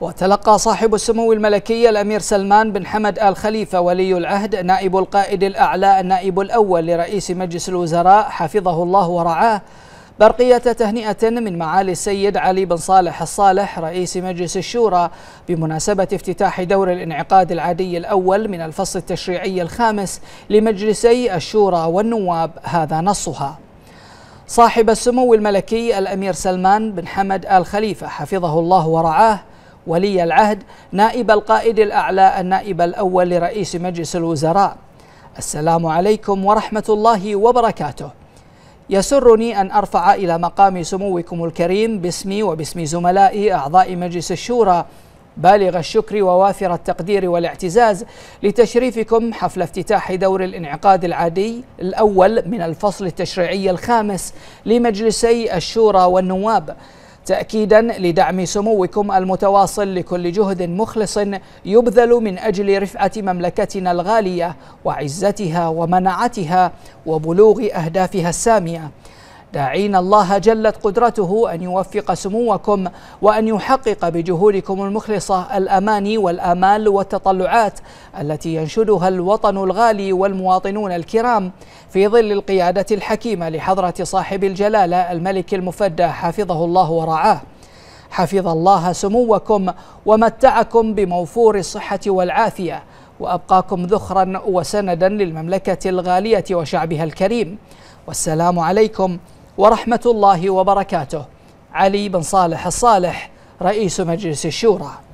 وتلقى صاحب السمو الملكي الأمير سلمان بن حمد آل خليفة ولي العهد نائب القائد الأعلى النائب الأول لرئيس مجلس الوزراء حفظه الله ورعاه برقية تهنئة من معالي السيد علي بن صالح الصالح رئيس مجلس الشورى بمناسبة افتتاح دور الانعقاد العادي الأول من الفصل التشريعي الخامس لمجلسي الشورى والنواب هذا نصها صاحب السمو الملكي الأمير سلمان بن حمد آل خليفة حفظه الله ورعاه ولي العهد نائب القائد الأعلى النائب الأول لرئيس مجلس الوزراء السلام عليكم ورحمة الله وبركاته يسرني أن أرفع إلى مقام سموكم الكريم باسمي وباسم زملائي أعضاء مجلس الشورى بالغ الشكر ووافر التقدير والاعتزاز لتشريفكم حفل افتتاح دور الانعقاد العادي الأول من الفصل التشريعي الخامس لمجلسي الشورى والنواب تأكيدا لدعم سموكم المتواصل لكل جهد مخلص يبذل من أجل رفعة مملكتنا الغالية وعزتها ومنعتها وبلوغ أهدافها السامية داعين الله جلت قدرته أن يوفق سموكم وأن يحقق بجهودكم المخلصة الأماني والآمال والتطلعات التي ينشدها الوطن الغالي والمواطنون الكرام في ظل القيادة الحكيمة لحضرة صاحب الجلالة الملك المفدى حفظه الله ورعاه حفظ الله سموكم ومتعكم بموفور الصحة والعافية وأبقاكم ذخرا وسندا للمملكة الغالية وشعبها الكريم والسلام عليكم ورحمة الله وبركاته علي بن صالح الصالح رئيس مجلس الشورى